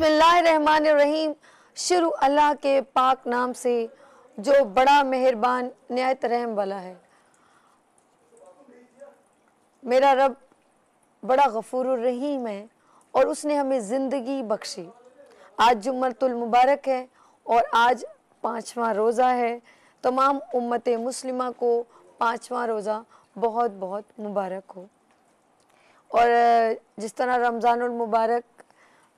बसमीम शुरू अल्लाह के पाक नाम से जो बड़ा मेहरबान नहायत रहम वाला है मेरा रब बड़ा गफूर रहीम है और उसने हमें ज़िंदगी बख्शी आज जुमरतुल मुबारक है और आज पाँचवा रोज़ा है तमाम उम्मत मुस्लिमा को पाँचवा रोज़ा बहुत बहुत मुबारक हो और जिस तरह रमज़ान मुबारक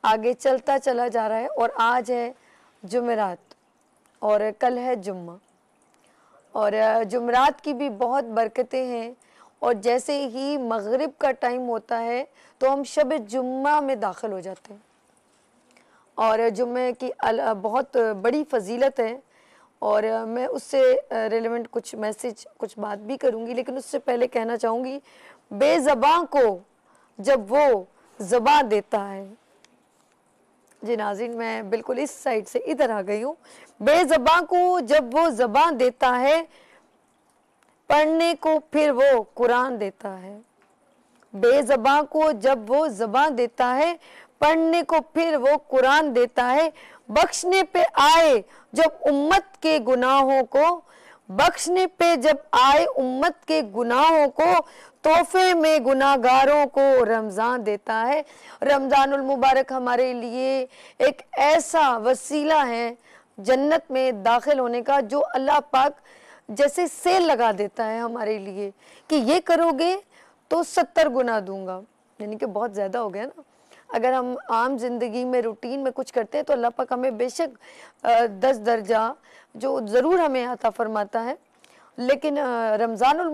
आगे चलता चला जा रहा है और आज है जुमेरात और कल है जुम्मा और जुमरात की भी बहुत बरकतें हैं और जैसे ही मगरिब का टाइम होता है तो हम शब जुम्मा में दाखिल हो जाते हैं और जुम्मे की बहुत बड़ी फजीलत है और मैं उससे रिलेवेंट कुछ मैसेज कुछ बात भी करूँगी लेकिन उससे पहले कहना चाहूँगी बेजबाँ को जब वो जबा देता है जी नाजिन मैं बिल्कुल इस साइड से इधर आ गई हूँ बेजबा को जब वो जबान देता है पढ़ने को फिर वो कुरान देता है बेजबा को जब वो जबान देता है पढ़ने को फिर वो कुरान देता है बख्शने पे आए जब उम्मत के गुनाहों को बख्शने पे जब आए उम्मत के गुनाहों को तोहफे में गुनागारों को रमज़ान देता है रमज़ानुल मुबारक हमारे लिए एक ऐसा वसीला है जन्नत में दाखिल होने का जो अल्लाह पाक जैसे सेल लगा देता है हमारे लिए कि ये करोगे तो सत्तर गुना दूंगा यानी कि बहुत ज़्यादा हो गया ना अगर हम आम ज़िंदगी में रूटीन में कुछ करते हैं तो अल्लाह पाक हमें बेशक दस दर्जा जो ज़रूर हमें अता फरमाता है लेकिन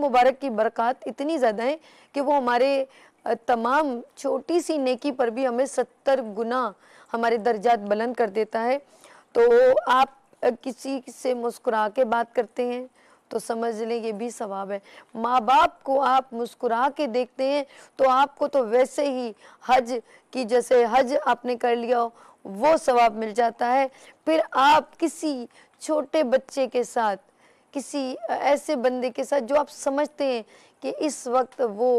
मुबारक की बरक़ात इतनी ज़्यादा है कि वो हमारे तमाम छोटी सी नेकी पर भी हमें सत्तर गुना हमारे दर्जात बुलंद कर देता है तो आप किसी से मुस्कुरा के बात करते हैं तो समझ लें ये भी सवाब है माँ बाप को आप मुस्कुरा के देखते हैं तो आपको तो वैसे ही हज की जैसे हज आपने कर लिया हो वो सवाब मिल जाता है फिर आप किसी छोटे बच्चे के साथ किसी ऐसे बंदे के साथ जो आप समझते हैं कि इस वक्त वो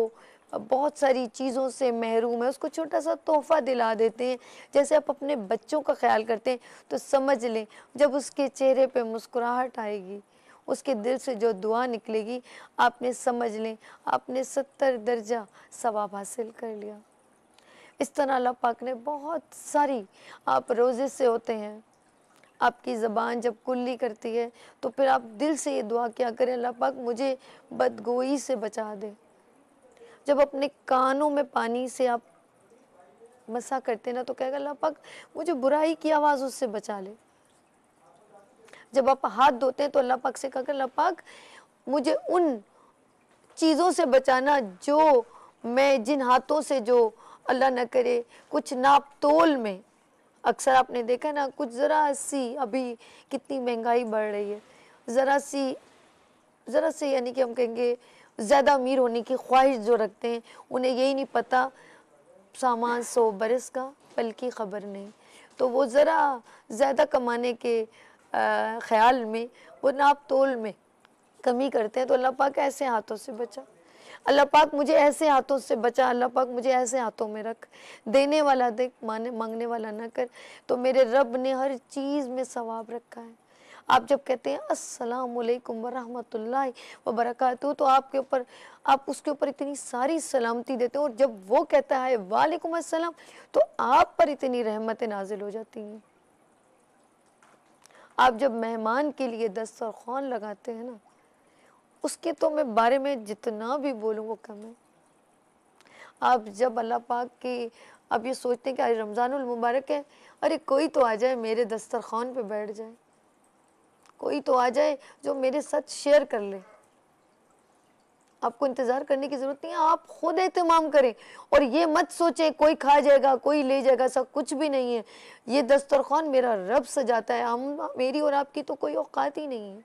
बहुत सारी चीज़ों से महरूम है उसको छोटा सा तोहफा दिला देते हैं जैसे आप अपने बच्चों का ख्याल करते हैं तो समझ लें जब उसके चेहरे पे मुस्कुराहट आएगी उसके दिल से जो दुआ निकलेगी आपने समझ लें आपने सत्तर दर्जा सवाब हासिल कर लिया इस तरह अल्लाह पाक ने बहुत सारी आप रोज़े से होते हैं आपकी ज़बान जब कुल्ली करती है तो फिर आप दिल से ये दुआ क्या करें अल्लाह पाक मुझे बदगोई से बचा दे जब अपने कानों में पानी से आप मसा करते ना तो कहेगा अल्लाह पाक मुझे बुराई की आवाज़ उससे बचा ले जब आप हाथ धोते हैं तो अल्लाह पाक से कहकर अल्लाह पाक मुझे उन चीज़ों से बचाना जो मैं जिन हाथों से जो अल्लाह ना करे कुछ नाप तोल में अक्सर आपने देखा ना कुछ ज़रा सी अभी कितनी महंगाई बढ़ रही है ज़रा सी ज़रा सी यानी कि हम कहेंगे ज़्यादा अमीर होने की ख्वाहिश जो रखते हैं उन्हें यही नहीं पता सामान सौ बरस का पल की खबर नहीं तो वो ज़रा ज़्यादा कमाने के ख्याल में वो नाप तोल में कमी करते हैं तो अल्लाह पाक ऐसे हाथों से बचा अल्लाह पाक मुझे ऐसे हाथों से बचा अल्लाह पाक मुझे ऐसे हाथों में रख देने वाला देख माने मांगने वाला ना कर तो मेरे रब ने हर चीज़ में सवाब रखा है आप जब कहते हैं अस्सलाम वालेकुम वरहमतुल्लाह वबरकत तो आपके ऊपर आप उसके ऊपर इतनी सारी सलामती देते हैं और जब वो कहता है वालेकुम अस्सलाम तो आप पर इतनी रहमतें नाजिल हो जाती हैं आप जब मेहमान के लिए दस्तरखान लगाते हैं ना उसके तो मैं बारे में जितना भी बोलूँ वो कम है आप जब अल्लाह पाक की आप ये सोचते हैं कि अरे मुबारक है अरे कोई तो आ जाए मेरे दस्तरखान पे बैठ जाए कोई तो आ जाए जो मेरे साथ शेयर कर ले आपको इंतज़ार करने की ज़रूरत नहीं है आप खुद एहतमाम करें और ये मत सोचें कोई खा जाएगा कोई ले जाएगा ऐसा कुछ भी नहीं है ये दस्तरखान मेरा रब सजाता है हम मेरी और आपकी तो कोई औकात ही नहीं है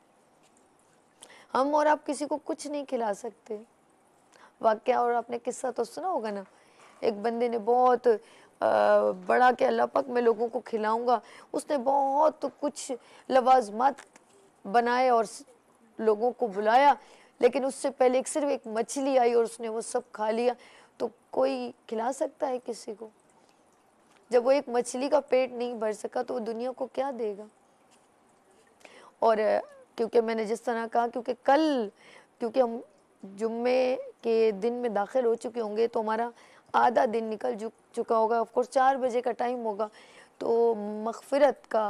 हम और आप किसी को कुछ नहीं खिला सकते वाक्य और आपने किस्सा तो सुना होगा ना एक बंदे ने बहुत आ, बड़ा के अल्लाह पक मैं लोगों को खिलाऊंगा उसने बहुत कुछ लवाजमत बनाए और लोगों को बुलाया लेकिन उससे पहले एक सिर्फ एक मछली आई और उसने वो सब खा लिया तो कोई खिला सकता है किसी को जब वो एक मछली का पेट नहीं भर सका तो वो दुनिया को क्या देगा और क्योंकि मैंने जिस तरह कहा क्योंकि कल क्योंकि हम जुम्मे के दिन में दाखिल हो चुके होंगे तो हमारा आधा दिन निकल चुका होगा कोर्स चार बजे का टाइम होगा तो मगफरत का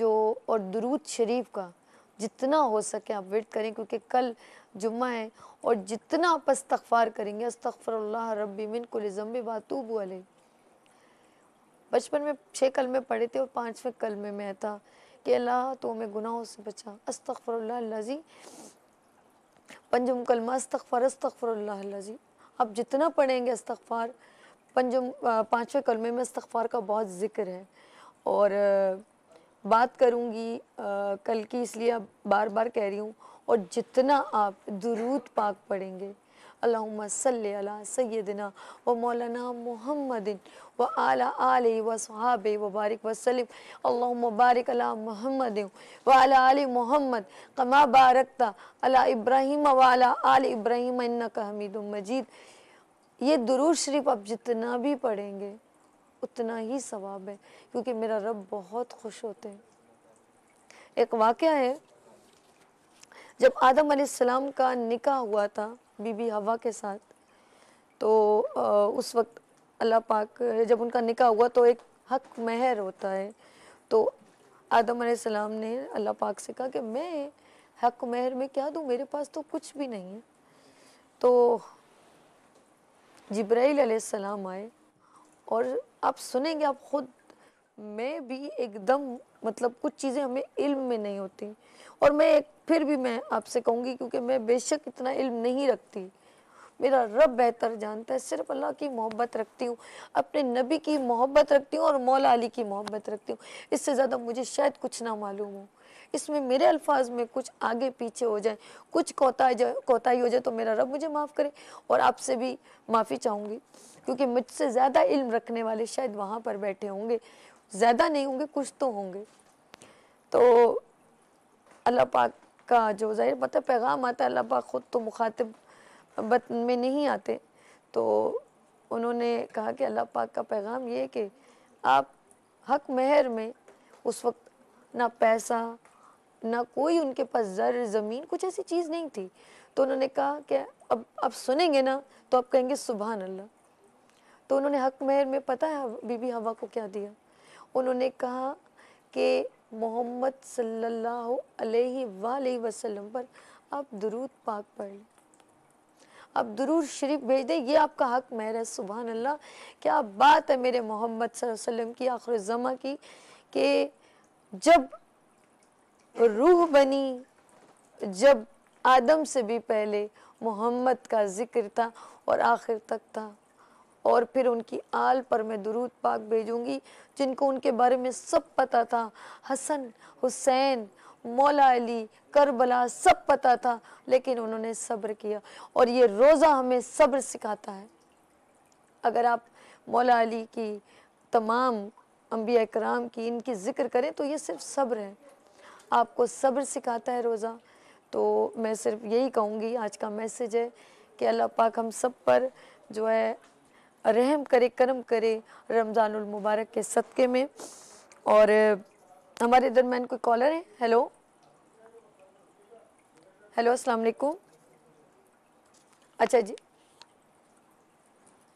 जो और दरूद शरीफ का जितना हो सके आप वेट करें क्योंकि कल जुम्मा है और जितना आप अस्तफार करेंगे अस्तफ़र रबी मिन कुलज़म्बी बातूब वाले बचपन में छः कलमे पढ़े थे और पाँचवें कलमे में था कि अल्लाह तो हमें गुनाहों से बचा जी पंजम कलमा अस्तफ़र जी आप जितना पढ़ेंगे अस्तफ़ार पंजम पाँचवें कलमे में अस्तफ़ार का बहुत ज़िक्र है और बात करूँगी कल की इसलिए अब बार बार कह रही हूँ और जितना आप दुरूद पाक पढ़ेंगे अल्लाम सल सैदना व मौलाना मोहम्मदिन व आला आल व सहाब वबारक वसलम अल्लाम मुबारक अला मोहम्मद व आला आल मोहम्मद कमा बारकता अला इब्राहिम व आला आल इब्राहिम इन्नक हमीद मजीद ये दुरूद शरीफ आप जितना भी पढ़ेंगे उतना ही सवाब है क्योंकि मेरा रब बहुत खुश होते हैं एक वाक़ है जब आदम आसमाम का निका हुआ था बीबी हवा के साथ तो आ, उस वक्त अल्लाह पाक जब उनका निका हुआ तो एक हक महर होता है तो आदम आसमाम ने अल्लाह पाक से कहा कि मैं हक महर में क्या दूँ मेरे पास तो कुछ भी नहीं है तो जब्राईल सलाम आए और आप सुनेंगे आप ख़ुद मैं भी एकदम मतलब कुछ चीज़ें हमें इल्म में नहीं होती और मैं एक फिर भी मैं आपसे कहूँगी क्योंकि मैं बेशक इतना इल्म नहीं रखती मेरा रब बेहतर जानता है सिर्फ अल्लाह की मोहब्बत रखती हूँ अपने नबी की मोहब्बत रखती हूँ और मौला अली की मोहब्बत रखती हूँ इससे ज़्यादा मुझे शायद कुछ ना मालूम हो इसमें मेरे अल्फाज में कुछ आगे पीछे हो जाए कुछ कोताही जाए कोताही हो जाए तो मेरा रब मुझे माफ़ करे और आपसे भी माफ़ी चाहूँगी क्योंकि मुझसे ज़्यादा इल्म रखने वाले शायद वहाँ पर बैठे होंगे ज़्यादा नहीं होंगे कुछ तो होंगे तो अल्लाह पाक का जो ज़ाहिर मतलब पैगाम आता है अल्लाह पाक ख़ुद तो मुखातिब बत में नहीं आते तो उन्होंने कहा कि अल्लाह पाक का पैगाम ये कि आप हक महर में उस वक्त ना पैसा ना कोई उनके पास ज़र ज़मीन कुछ ऐसी चीज़ नहीं थी तो उन्होंने कहा कि अब आप सुनेंगे ना तो आप कहेंगे सुबहान अल्लाह तो उन्होंने हक महर में पता है बीबी हवा को क्या दिया उन्होंने कहा कि मोहम्मद सल्लल्लाहु अलैहि सल्ला वसल्लम पर आप दुरूद पाक पढ़ लें आप दुरूद शरीफ भेज दें ये आपका हक मेहर है सुबह अल्लाह क्या बात है मेरे मोहम्मद वसल्लम की आखिर ज़मा की कि जब रूह बनी जब आदम से भी पहले मोहम्मद का जिक्र था और आखिर तक था और फिर उनकी आल पर मैं दुरूद पाक भेजूंगी जिनको उनके बारे में सब पता था हसन हुसैन मौला अली करबला सब पता था लेकिन उन्होंने सब्र किया और ये रोज़ा हमें सब्र सिखाता है अगर आप मौला अली की तमाम अम्बिया कराम की इनकी ज़िक्र करें तो ये सिर्फ सब्र है आपको सब्र सिखाता है रोज़ा तो मैं सिर्फ यही कहूँगी आज का मैसेज है कि अल्लाह पाक हम सब पर जो है रहम करे करम करे रमज़ानुल मुबारक के सदक़े में और हमारे दरम्यान कोई कॉलर है हेलो हेलो अस्सलाम वालेकुम अच्छा जी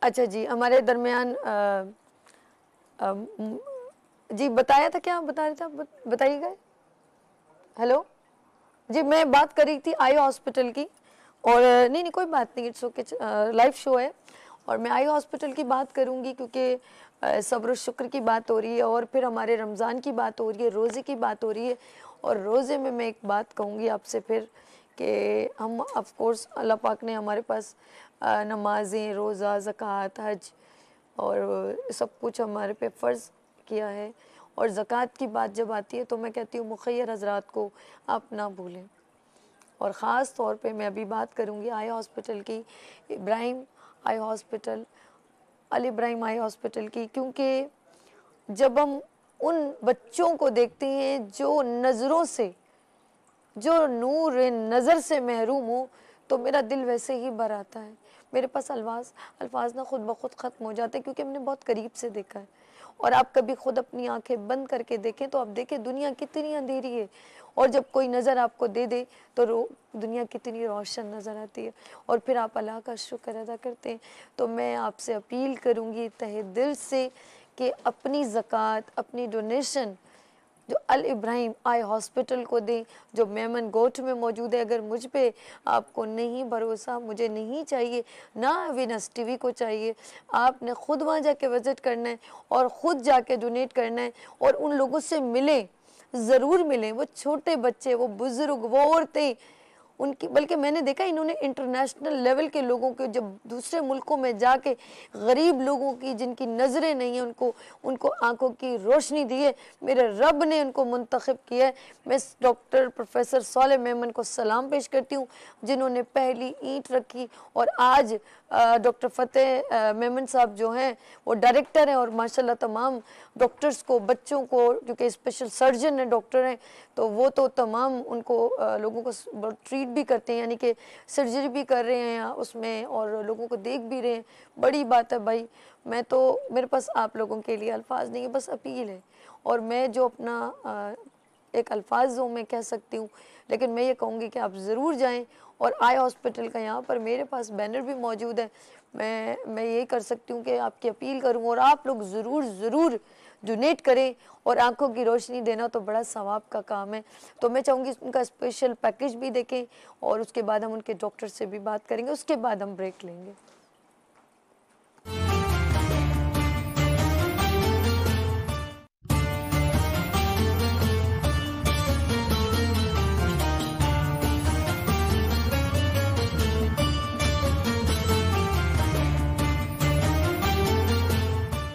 अच्छा जी हमारे दरमियान जी बताया था क्या बता रहे थे बताइएगा हेलो जी मैं बात कर रही थी आई हॉस्पिटल की और नहीं नहीं कोई बात नहीं इट्स ओके लाइव शो है और मैं आई हॉस्पिटल की बात करूँगी क्योंकि सब्र शुक्र की बात हो रही है और फिर हमारे रमज़ान की बात हो रही है रोज़े की बात हो रही है और रोज़े में मैं एक बात कहूँगी आपसे फिर कि हम ऑफ कोर्स अल्लाह पाक ने हमारे पास नमाज़ें रोज़ा ज़क़़त हज और सब कुछ हमारे पे फ़र्ज़ किया है और ज़क़़त की बात जब आती है तो मैं कहती हूँ मुखिर हजरात को आप ना भूलें और ख़ास तौर पे मैं अभी बात करूँगी आई हॉस्पिटल की Ibrahim eye hospital Ali Ibrahim eye hospital की क्योंकि जब हम उन बच्चों को देखते हैं जो नज़रों से जो नूर नज़र से महरूम हो तो मेरा दिल वैसे ही भर आता है मेरे पास अल्फाज अल्फाज ना ख़ुद ब खुद ख़त्म हो जाते हैं क्योंकि हमने बहुत करीब से देखा है और आप कभी खुद अपनी आंखें बंद करके देखें तो आप देखें दुनिया कितनी अंधेरी है और जब कोई नज़र आपको दे दे तो रो दुनिया कितनी रोशन नज़र आती है और फिर आप अल्लाह का शुक्र अदा करते हैं तो मैं आपसे अपील करूँगी तहे दिल से कि अपनी जक़ात अपनी डोनेशन जो अल इब्राहिम आई हॉस्पिटल को दें जो मेमन गोठ में मौजूद है अगर मुझ पर आपको नहीं भरोसा मुझे नहीं चाहिए ना विनस टीवी को चाहिए आपने ख़ुद वहाँ जाके विज़िट करना है और ख़ुद जाके डोनेट करना है और उन लोगों से मिलें ज़रूर मिलें वो छोटे बच्चे वो बुज़ुर्ग वो औरतें उनकी बल्कि मैंने देखा इन्होंने इंटरनेशनल लेवल के लोगों के जब दूसरे मुल्कों में जाके गरीब लोगों की जिनकी नज़रें नहीं हैं उनको उनको आंखों की रोशनी दी है मेरे रब ने उनको मंतखब किया है मैं डॉक्टर प्रोफेसर सोल मेमन को सलाम पेश करती हूँ जिन्होंने पहली ईंट रखी और आज डॉक्टर फतेह मेमन साहब जो हैं वो डायरेक्टर हैं और माशाल्लाह तमाम डॉक्टर्स को बच्चों को क्योंकि स्पेशल सर्जन हैं डॉक्टर हैं तो वो तो तमाम उनको लोगों को ट्रीट भी करते हैं यानी कि सर्जरी भी कर रहे हैं उसमें और लोगों को देख भी रहे हैं बड़ी बात है भाई मैं तो मेरे पास आप लोगों के लिए अल्फाज नहीं है बस अपील है और मैं जो अपना एक अल्फाज जो मैं कह सकती हूँ लेकिन मैं ये कहूँगी कि आप ज़रूर जाएँ और आई हॉस्पिटल का यहाँ पर मेरे पास बैनर भी मौजूद है मैं मैं ये कर सकती हूँ कि आपकी अपील करूँ और आप लोग ज़रूर ज़रूर डोनेट करें और आंखों की रोशनी देना तो बड़ा सवाब का काम है तो मैं चाहूँगी उनका स्पेशल पैकेज भी देखें और उसके बाद हम उनके डॉक्टर से भी बात करेंगे उसके बाद हम ब्रेक लेंगे